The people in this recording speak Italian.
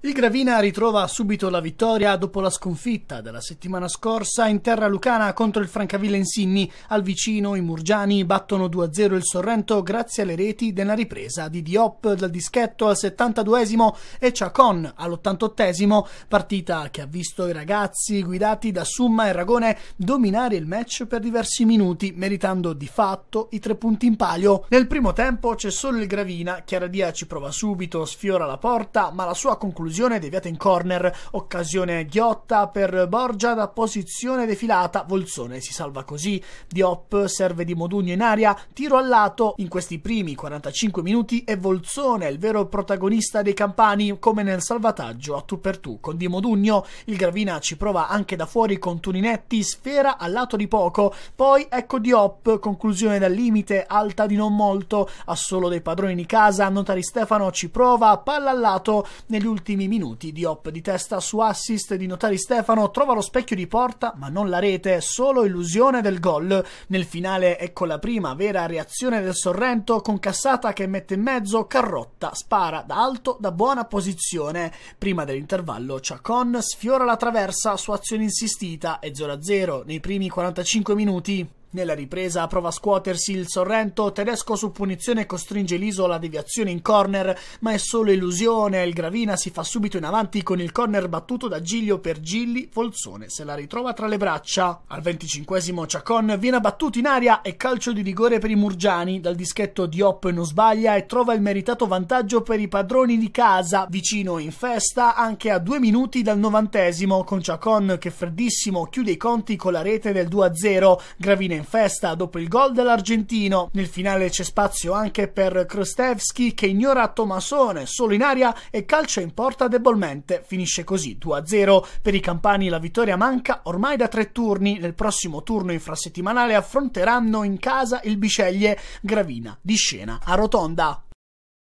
Il Gravina ritrova subito la vittoria dopo la sconfitta della settimana scorsa in terra lucana contro il Francavilla Insigni. Al vicino i Murgiani battono 2-0 il Sorrento grazie alle reti della ripresa di Diop dal dischetto al 72esimo e Ciacon all'88esimo, partita che ha visto i ragazzi guidati da Summa e Ragone dominare il match per diversi minuti, meritando di fatto i tre punti in palio. Nel primo tempo c'è solo il Gravina, Chiaradia ci prova subito, sfiora la porta, ma la sua conclusione conclusione deviata in corner, occasione ghiotta per Borgia da posizione defilata, Volzone si salva così, Diop serve di Modugno in aria, tiro al lato in questi primi 45 minuti è Volzone il vero protagonista dei campani come nel salvataggio a tu per tu con Di Modugno, il Gravina ci prova anche da fuori con Tuninetti, sfera al lato di poco, poi ecco Diop, conclusione dal limite, alta di non molto, a solo dei padroni di casa, Notari Stefano ci prova, palla al lato negli ultimi primi minuti. Hop di testa su assist di Notari Stefano trova lo specchio di porta ma non la rete, solo illusione del gol. Nel finale ecco la prima vera reazione del Sorrento con Cassata che mette in mezzo, Carrotta spara da alto da buona posizione. Prima dell'intervallo Ciacon sfiora la traversa su azione insistita e 0-0 nei primi 45 minuti. Nella ripresa prova a scuotersi il Sorrento, Tedesco su punizione costringe l'isola a deviazione in corner, ma è solo illusione, il Gravina si fa subito in avanti con il corner battuto da Giglio per Gilli, Folzone se la ritrova tra le braccia. Al venticinquesimo Chacon viene abbattuto in aria e calcio di rigore per i Murgiani, dal dischetto Diop non sbaglia e trova il meritato vantaggio per i padroni di casa, vicino in festa anche a due minuti dal novantesimo, con Chacon che freddissimo chiude i conti con la rete del 2-0, Gravina in festa dopo il gol dell'argentino. Nel finale c'è spazio anche per Krustevski che ignora Tomasone solo in aria e calcia in porta debolmente. Finisce così 2-0. Per i campani la vittoria manca ormai da tre turni. Nel prossimo turno infrasettimanale affronteranno in casa il Biceglie. Gravina di scena a rotonda.